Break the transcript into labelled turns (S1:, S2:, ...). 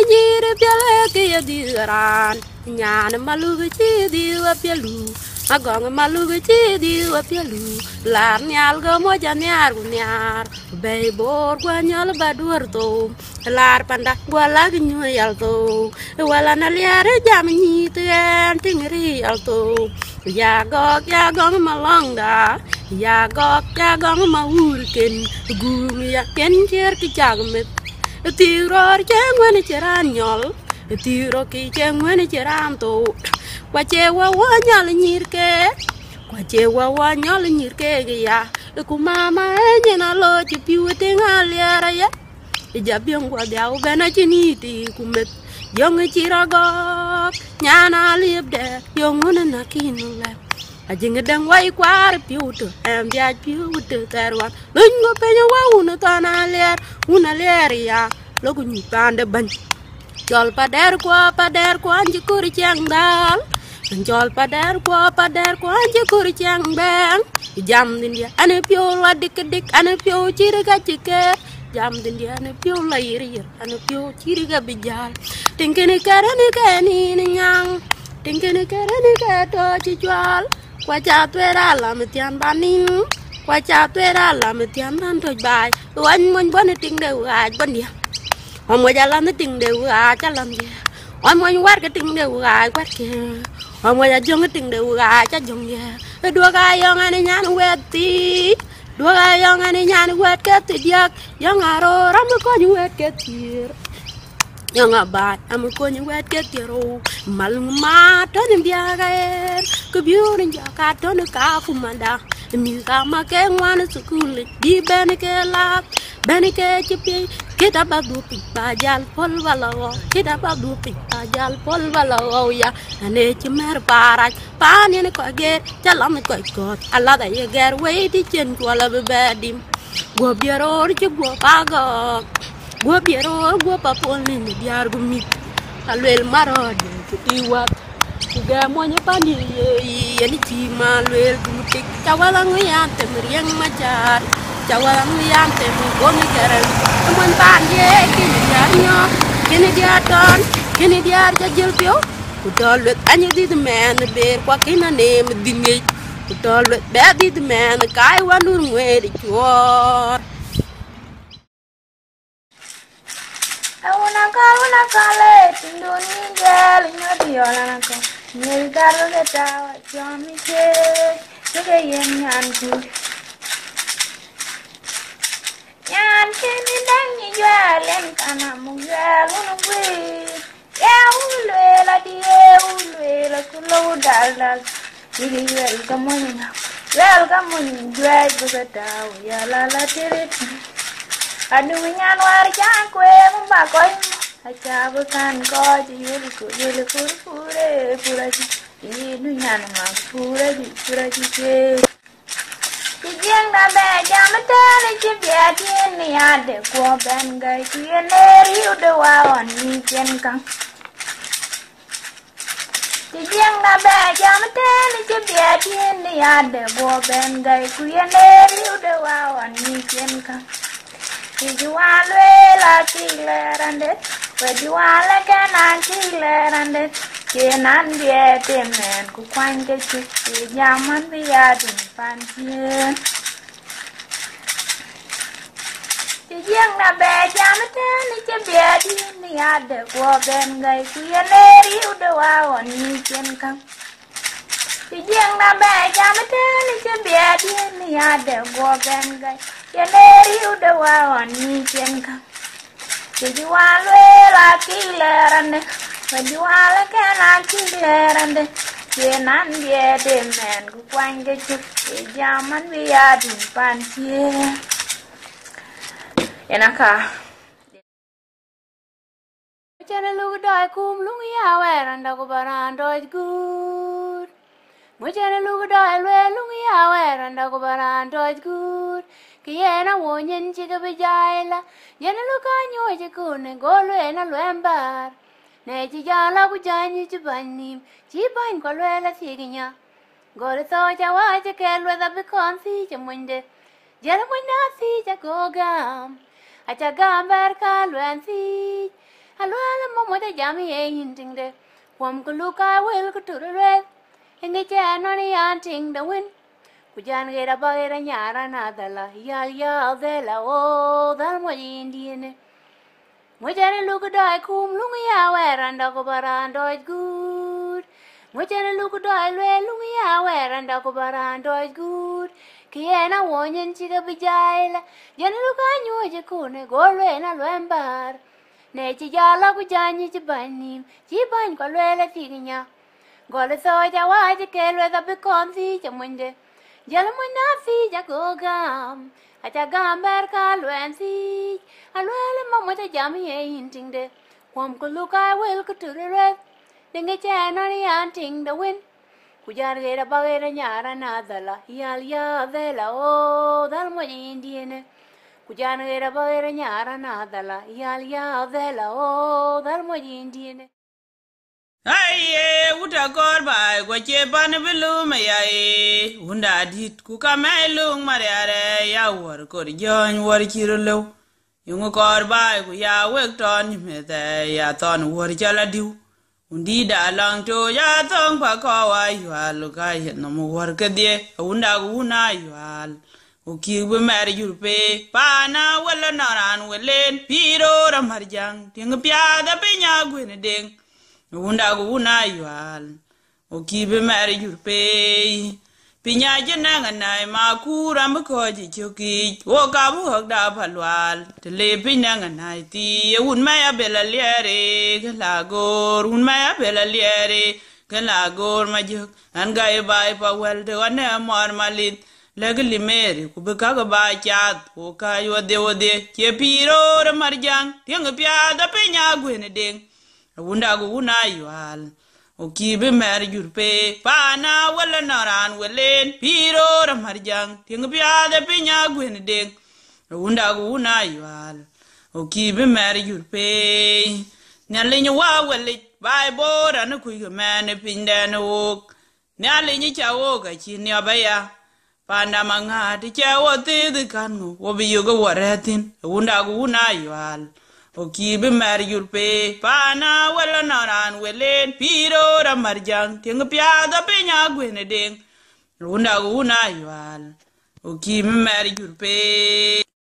S1: ejire piala ke diran, nyana malu ke di wapialu ya agong malu ke di wapialu ya lar nyal go mo gu nyar, bei bor gua nyal duar to lar panda gua lagi nyal to wala na liar jam en ting ri al to ya gok ya gong malong da ya gok ya gong maul ken mi ya ken jer ki tiêu rồi chén quên chỉ ra nhọl tiêu rồi kỳ chén quên chỉ ra tụ qua chè qua qua nhọ là nhịt kê qua chè qua qua nhọ là nhịt cô mama nhớ nó lo chỉ piu e tiếng hà lia ra ya giờ biếng qua đéo bên nó chỉ nhịt thì mệt yong chỉ ra góc nhà na liệp đẹp yong nó na kinh lắm ajinga e dang wai kwar piutu em biaj piutu terwan lungo penya wau no tanale una leria logo nyipande pande ban jol pader ko pader ko anji kuri ceng dal jol pader ko pader ko anji kuri ceng ben jam din dia ane pio la dik dik ane pio ciri ga cike jam din dia ane pio la iri yir ane pio ciri ga bijal tingkene ni ka ni ni nyang tingkene ni ka to ci jol kwa cha twera la metian baning qua cha tuê ra là mình thèm thân thôi bài tụi anh muốn vấn cái tình đều à vấn đi hôm qua cha làm cái tình đều à cha làm gì hôm qua quát cái tình đều à quát kìa hôm qua cha dùng cái tình đều à cha dùng gì cái đua cái anh ấy nó quét tí đua cái ông anh nhà nó quét cái tí điạc yang aro à ram nó có những quét cái tiệt yang abat am ko ni wet ke tiro mal ma to ni biaga er nên biu ni ka to ni ka fu manda The music ma ke ngwana sukule di bene ke la bene ke chipi kita ba du pi ba jal pol wala wo kita ba du pi ba jal pol wala wo ya ane chi mer para pa ne ko ge jalam ko ko alla da ye ger we di chen ko la be dim oh go biaro chi go pa go go biaro go pa pol ne biar gumi alwel marode ti wat gamonyo pani ini iya cima luel gumutik cawalang lian temir yang macar cawalang lian temir goni garam teman pandi e, kini diarnya kini diarton kini diar jajil pio udah luet anya di demen ber kwakina nem dingit udah luet be di demen kai wanur ngwe di cuor
S2: Auna kau nak kale, eh, tindu ninjal, ingat dia anak kau. người ta rất là trao cho mình chơi rất là yên nhàn cười nhàn khi đi đang nhìn ra lên cả nằm một ra luôn ông quê eo lệ là đi eo lệ là cứ lâu đã là đi đi về cái môi mình học ra cái môi mình ra cái cái ya la la là chết anh đừng nhàn qua đi chán quê mong bà coi acha bukan ko ji yuli ku yuli ku pure pura ji i nu nyan ma pura ji pura ji ke ti jeng da be ja ma ta ne ji bia tin ni ya de ko ben ga ji ne ri u de wa on ni chen kang ti jeng da be ja ma ta ne ji bia tin ni ya de ko ben ga ji ne ri u de wa on ni chen kang Vậy chú á lấy cái nàng chi lệ nàng đến Chia nàng bia tìm nàng Cô quanh cái chú Chị giam hắn bây giờ tình phan chiên Chị giang là bè cha mất thế Nhi chê bè đi Nhi hát à để qua bên gây Quyên lê riu đồ á à, Hồn nhi trên căng Chị giang là bè cha mất thế Nhi chê bè đi Nhi hát à để qua bên gây Quyên lê riu đồ á Hồn nhi trên When you are la killer and when you are la kana killer and ye nan ye de men ku quanh cái chục ye jaman we are dum pan ye enaka
S3: chana lu dai kum lu ya wer and ko baran doi good mu chana lu dai le lu ya wer and ko baran doi good kia na wo nyen chi ka bijaila yana lu ka nyo chi ku ne go lu na lu embar ne chi ya la ku ja ni chi ban ni chi ban ko lu la chi gi nya go le so cha wa chi ke lu da bi kon si chi mun de ya la mun na si cha go ga a cha ga ber ka lu an si a lu la mo mo da ja mi e hin ting de wam ku lu ka wel ku tu lu le ngi cha no ni win Puyanguera, paguera, ñara, natala, yal yal de la o, oh, dal moyi indiene. Mujere luku doi kum lungu ya weranda kubaran doi good. Mujere luku doi lwe lungu ya weranda kubaran doi good. Kiena wonyen chiga bijaila, jene luka nyuje kune golwe na lwembar. Ne chi jala kujanyi chibani bannim, chi bany kwa lwele tiginya. Gole soja waje kelwe da bikonzi chamunde. Jalmuna fi a jagogam, ajagam berka luenzi, alwele mamata jami e hinting de, wam kuluka will kuturere, dinga chanani anting de win. Kujar gera bagera nyara nadala, yal ya vela o dal moji indiene. Kujar gera bagera nyara nadala, yal ya vela o dal moji indiene.
S4: Aye, utago ai kwa che ban bi lu ma ya e hunda dit ku ka me lu ma ya re ya war ko ri jon war chi ro lu yung ko ar bai ku ya we ton me te ya ton war cha la diu undi da lang to ya tong pa ko wa yu a lu ka ye no mu war ke die hunda ku na yu al ku ki bu me ri yu pe pa na wa la na ran we len pi ro ra mar jang ting pya da pe nya gu ne ding hunda ku na yu al okibe mer jur pei pinya je nanga nai ma kura mko ji choki wo ka bu hok da palwal te le pinya nga nai ti e un ma ya bela liere ke la gor un ma ya bela liere ke la gor ma jok an ga e bai pa wel de wa ne mar malit le ke li meri ku be ka ga ba cha wo ka yo de wo de che pi ro ra mar jang ti nga pya da pinya gwe ne ding wunda gu na yual o kibi mer jurpe pana wala naran welen piro ra marjang ting biade pinya gwen ding wunda guna yual o kibi mer jurpe nyalinyo wa welit bai bora na kuyo man pinden wok nyalinyo chawo ga chini abaya panda manga ti chawo ti di kanu wobi yugo waretin wunda guna yual o pokibi mar yurpe pana welo naran welen piro ra marjang tieng piada pinya gwene ding runda guna yual pokibi mar yurpe